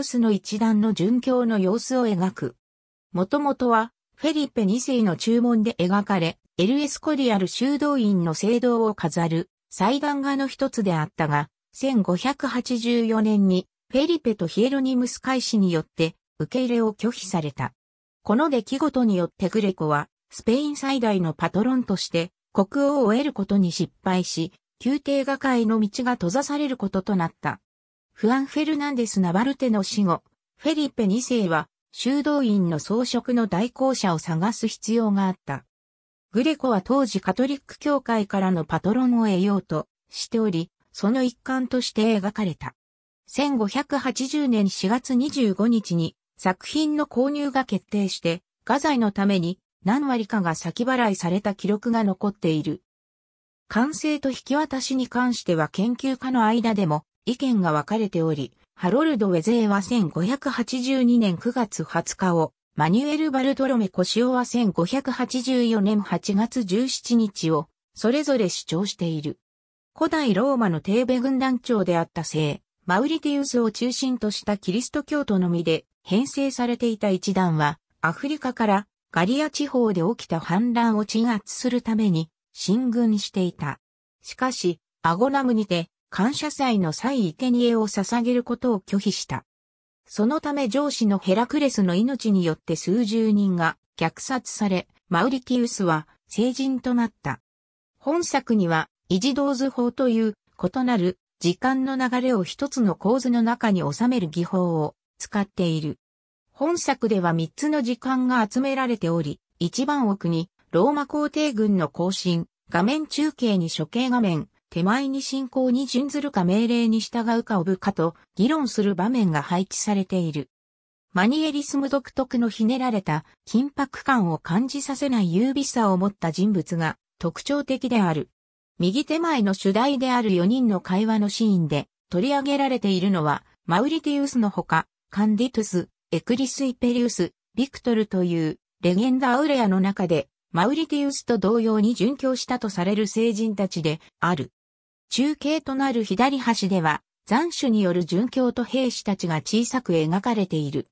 トスの一団の殉教の様子を描く。もともとは、フェリペ2世の注文で描かれ、エルエスコリアル修道院の聖堂を飾る祭壇画の一つであったが、1584年にフェリペとヒエロニムス開士によって受け入れを拒否された。この出来事によってグレコは、スペイン最大のパトロンとして国王を得ることに失敗し、宮廷画界の道が閉ざされることとなった。フアン・フェルナンデス・ナバルテの死後、フェリペ2世は修道院の装飾の代行者を探す必要があった。グレコは当時カトリック教会からのパトロンを得ようとしており、その一環として描かれた。1580年4月25日に作品の購入が決定して、画材のために何割かが先払いされた記録が残っている。完成と引き渡しに関しては研究家の間でも意見が分かれており、ハロルド・ウェゼーは1582年9月20日を、マニュエル・バルトロメ・コシオは1584年8月17日を、それぞれ主張している。古代ローマのテーベ軍団長であった聖、マウリティウスを中心としたキリスト教徒のみで編成されていた一団は、アフリカからガリア地方で起きた反乱を鎮圧するために進軍していた。しかし、アゴナムにて感謝祭の際生贄を捧げることを拒否した。そのため上司のヘラクレスの命によって数十人が虐殺され、マウリキウスは成人となった。本作には、維持同図法という異なる時間の流れを一つの構図の中に収める技法を使っている。本作では三つの時間が集められており、一番奥にローマ皇帝軍の行進、画面中継に処刑画面、手前に信仰に準ずるか命令に従うかオブかと議論する場面が配置されている。マニエリスム独特のひねられた緊迫感を感じさせない優美さを持った人物が特徴的である。右手前の主題である4人の会話のシーンで取り上げられているのはマウリティウスのほか、カンディトゥス、エクリス・イペリウス、ビクトルというレゲンダ・アウレアの中でマウリティウスと同様に殉教したとされる聖人たちである。中継となる左端では、残首による殉教と兵士たちが小さく描かれている。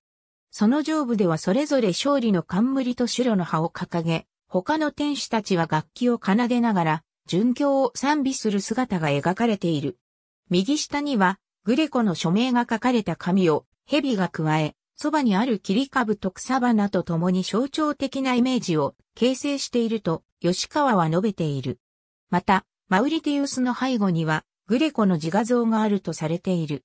その上部ではそれぞれ勝利の冠と白の葉を掲げ、他の天使たちは楽器を奏でながら、殉教を賛美する姿が描かれている。右下には、グレコの署名が書かれた紙を、蛇が加え、そばにある切り株と草花と共に象徴的なイメージを形成していると、吉川は述べている。また、マウリティウスの背後には、グレコの自画像があるとされている。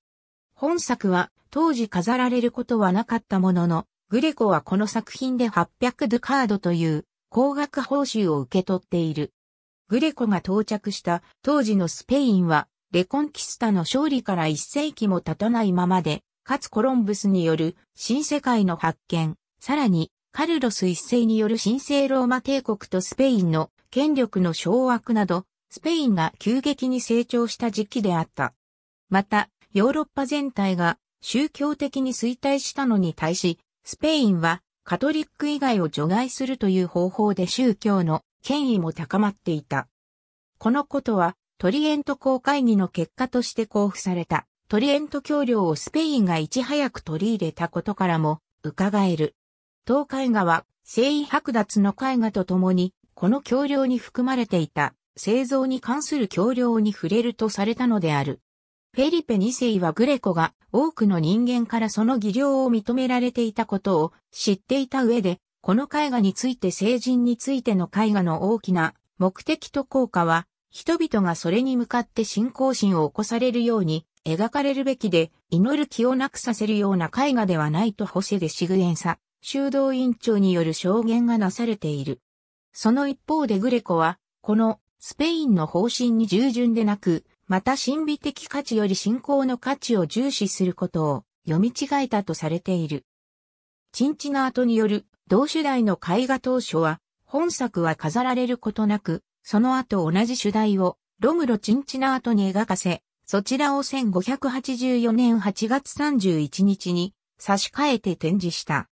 本作は、当時飾られることはなかったものの、グレコはこの作品で800ドゥカードという高額報酬を受け取っている。グレコが到着した当時のスペインは、レコンキスタの勝利から1世紀も経たないままで、かつコロンブスによる新世界の発見、さらにカルロス一世による神聖ローマ帝国とスペインの権力の掌握など、スペインが急激に成長した時期であった。また、ヨーロッパ全体が宗教的に衰退したのに対し、スペインはカトリック以外を除外するという方法で宗教の権威も高まっていた。このことはトリエント公会議の結果として交付されたトリエント教領をスペインがいち早く取り入れたことからも伺える。当絵画は、聖衣剥奪の絵画とともに、この教領に含まれていた。製造に関する協力に触れるとされたのである。フェリペ2世はグレコが多くの人間からその技量を認められていたことを知っていた上で、この絵画について成人についての絵画の大きな目的と効果は、人々がそれに向かって信仰心を起こされるように描かれるべきで、祈る気をなくさせるような絵画ではないとホセデシグエンサ、修道院長による証言がなされている。その一方でグレコは、このスペインの方針に従順でなく、また神秘的価値より信仰の価値を重視することを読み違えたとされている。チンチナートによる同主題の絵画当初は、本作は飾られることなく、その後同じ主題をロムロ・チンチナートに描かせ、そちらを1584年8月31日に差し替えて展示した。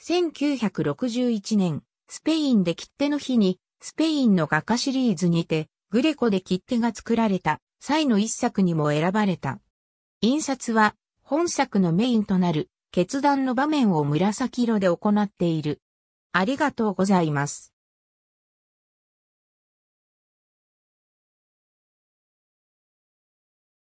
1961年、スペインで切手の日にスペインの画家シリーズにて、グレコで切手が作られた際の一作にも選ばれた。印刷は本作のメインとなる決断の場面を紫色で行っている。ありがとうございます。